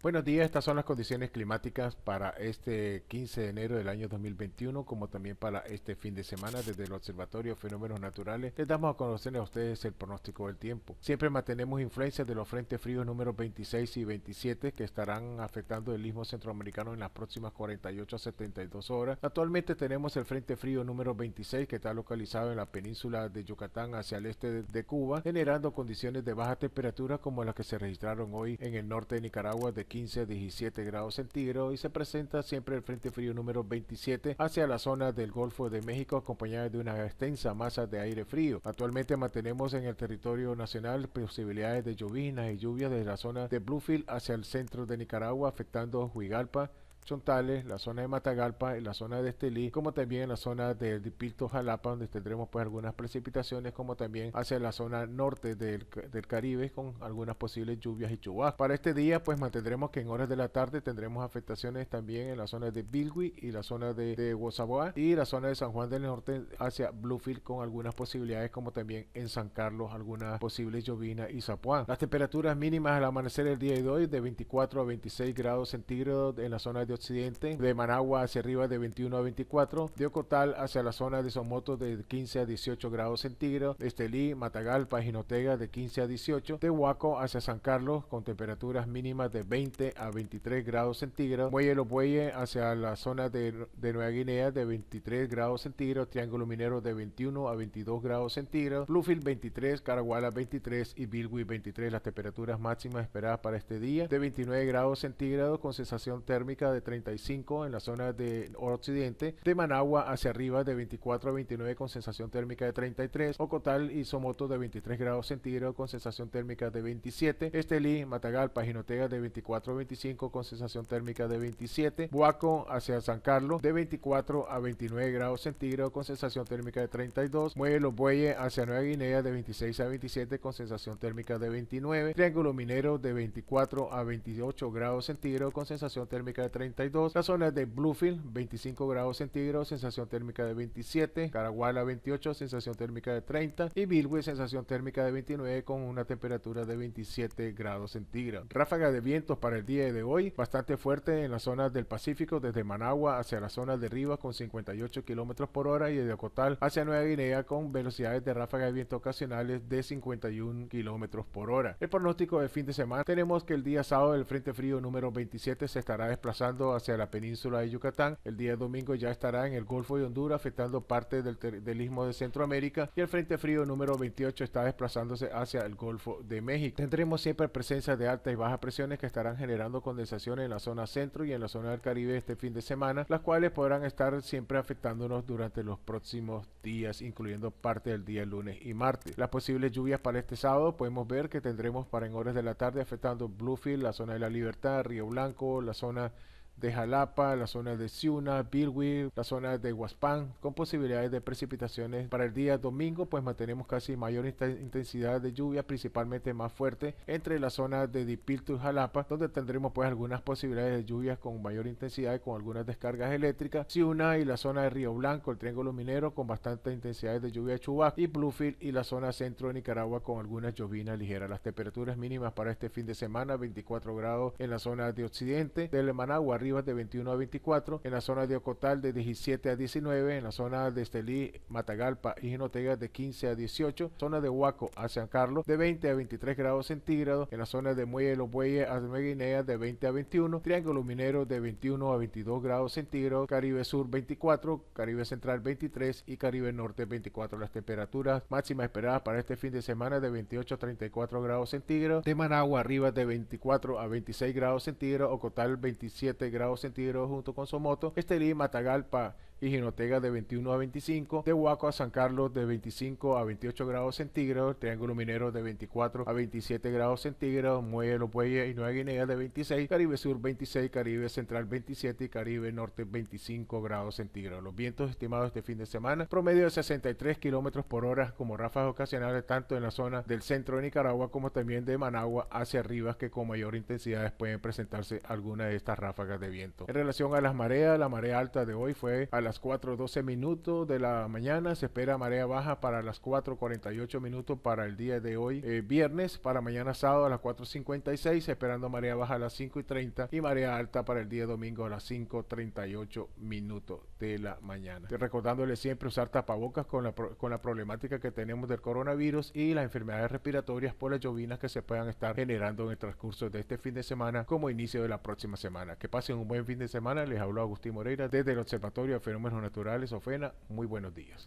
Buenos días, estas son las condiciones climáticas para este 15 de enero del año 2021, como también para este fin de semana desde el Observatorio Fenómenos Naturales. Les damos a conocer a ustedes el pronóstico del tiempo. Siempre mantenemos influencia de los frentes fríos números 26 y 27 que estarán afectando el istmo centroamericano en las próximas 48 a 72 horas. Actualmente tenemos el frente frío número 26 que está localizado en la península de Yucatán hacia el este de Cuba, generando condiciones de baja temperatura como las que se registraron hoy en el norte de Nicaragua de 15 17 grados centígrados y se presenta siempre el frente frío número 27 hacia la zona del Golfo de México acompañada de una extensa masa de aire frío. Actualmente mantenemos en el territorio nacional posibilidades de llovinas y lluvias desde la zona de Bluefield hacia el centro de Nicaragua afectando Huigalpa, la zona de Matagalpa y la zona de Estelí, como también la zona del Dipilto Jalapa, donde tendremos pues algunas precipitaciones, como también hacia la zona norte del, del Caribe con algunas posibles lluvias y chubascos. Para este día pues mantendremos que en horas de la tarde tendremos afectaciones también en la zona de Bilwi y la zona de, de Guasaboa y la zona de San Juan del Norte hacia Bluefield con algunas posibilidades como también en San Carlos algunas posibles llovinas y Zapuán. Las temperaturas mínimas al amanecer el día de hoy de 24 a 26 grados centígrados en la zona de occidente, de Managua hacia arriba de 21 a 24, de Ocotal hacia la zona de Somoto de 15 a 18 grados centígrados, Estelí, Matagalpa, Jinotega de 15 a 18, de Huaco hacia San Carlos con temperaturas mínimas de 20 a 23 grados centígrados, Muelle Los Bueyes hacia la zona de, de Nueva Guinea de 23 grados centígrados, Triángulo Minero de 21 a 22 grados centígrados, Bluefield 23, Caraguala 23 y Bilwi 23, las temperaturas máximas esperadas para este día de 29 grados centígrados con sensación térmica de 35 en la zona de occidente, de Managua hacia arriba de 24 a 29 con sensación térmica de 33, Ocotal y Somoto de 23 grados centígrados con sensación térmica de 27, Estelí, Matagalpa, Jinotega de 24 a 25 con sensación térmica de 27, huaco hacia San Carlos de 24 a 29 grados centígrados con sensación térmica de 32, Muelle Los Bueyes hacia Nueva Guinea de 26 a 27 con sensación térmica de 29, Triángulo Minero de 24 a 28 grados centígrados con sensación térmica de 32. La zona de Bluefield, 25 grados centígrados, sensación térmica de 27. Caraguala, 28, sensación térmica de 30. Y Bilwi, sensación térmica de 29 con una temperatura de 27 grados centígrados. Ráfaga de vientos para el día de hoy, bastante fuerte en las zonas del Pacífico, desde Managua hacia la zona de Rivas con 58 kilómetros por hora y de Ocotal hacia Nueva Guinea con velocidades de ráfaga de viento ocasionales de 51 kilómetros por hora. El pronóstico de fin de semana tenemos que el día sábado el frente frío número 27 se estará desplazando hacia la península de Yucatán. El día domingo ya estará en el Golfo de Honduras, afectando parte del, istmo de Centroamérica. Y el Frente Frío número 28 está desplazándose hacia el Golfo de México. Tendremos siempre presencia de altas y bajas presiones que estarán generando condensaciones en la zona centro y en la zona del Caribe este fin de semana, las cuales podrán estar siempre afectándonos durante los próximos días, incluyendo parte del día lunes y martes. Las posibles lluvias para este sábado podemos ver que tendremos para en horas de la tarde afectando Bluefield, la zona de la Libertad, Río Blanco, la zona de Jalapa, la zona de Ciuna, Bilwi, la zona de Huaspán, con posibilidades de precipitaciones para el día domingo, pues mantenemos casi mayor intensidad de lluvia, principalmente más fuerte entre la zona de Dipilto y Jalapa, donde tendremos pues algunas posibilidades de lluvias con mayor intensidad con algunas descargas eléctricas, Ciuna y la zona de Río Blanco, el Triángulo Minero, con bastantes intensidades de lluvia de y Bluefield y la zona centro de Nicaragua con algunas llovinas ligeras. Las temperaturas mínimas para este fin de semana, 24 grados en la zona de Occidente, del Managua, de 21 a 24, en la zona de Ocotal de 17 a 19, en la zona de Estelí, Matagalpa y Jinotega de 15 a 18, zona de Huaco a San Carlos de 20 a 23 grados centígrados, en la zona de Muelle de los Bueyes a Nueva Guinea de 20 a 21, Triángulo Minero de 21 a 22 grados centígrados, Caribe Sur 24, Caribe Central 23 y Caribe Norte 24. Las temperaturas máximas esperadas para este fin de semana de 28 a 34 grados centígrados, de Managua arriba de 24 a 26 grados centígrados, Ocotal 27 grados grados centígrados junto con su Somoto, Estelí, Matagalpa y Ginotega de 21 a 25, de Huaco a San Carlos de 25 a 28 grados centígrados, Triángulo Minero de 24 a 27 grados centígrados, Muelle Los Bueyes y Nueva Guinea de 26, Caribe Sur 26, Caribe Central 27 y Caribe Norte 25 grados centígrados. Los vientos estimados este fin de semana, promedio de 63 kilómetros por hora como ráfagas ocasionales tanto en la zona del centro de Nicaragua como también de Managua hacia arriba que con mayor intensidad pueden presentarse algunas de estas ráfagas de viento. En relación a las mareas, la marea alta de hoy fue a las 4.12 minutos de la mañana. Se espera marea baja para las 4.48 minutos para el día de hoy, eh, viernes. Para mañana sábado a las 4.56, esperando marea baja a las 5.30 y marea alta para el día domingo a las 5.38 minutos de la mañana. Recordándole siempre usar tapabocas con la, con la problemática que tenemos del coronavirus y las enfermedades respiratorias por las llovinas que se puedan estar generando en el transcurso de este fin de semana como inicio de la próxima semana. Que pasen un buen fin de semana. Les habló Agustín Moreira desde el Observatorio de fenómenos naturales, Ofena. Muy buenos días.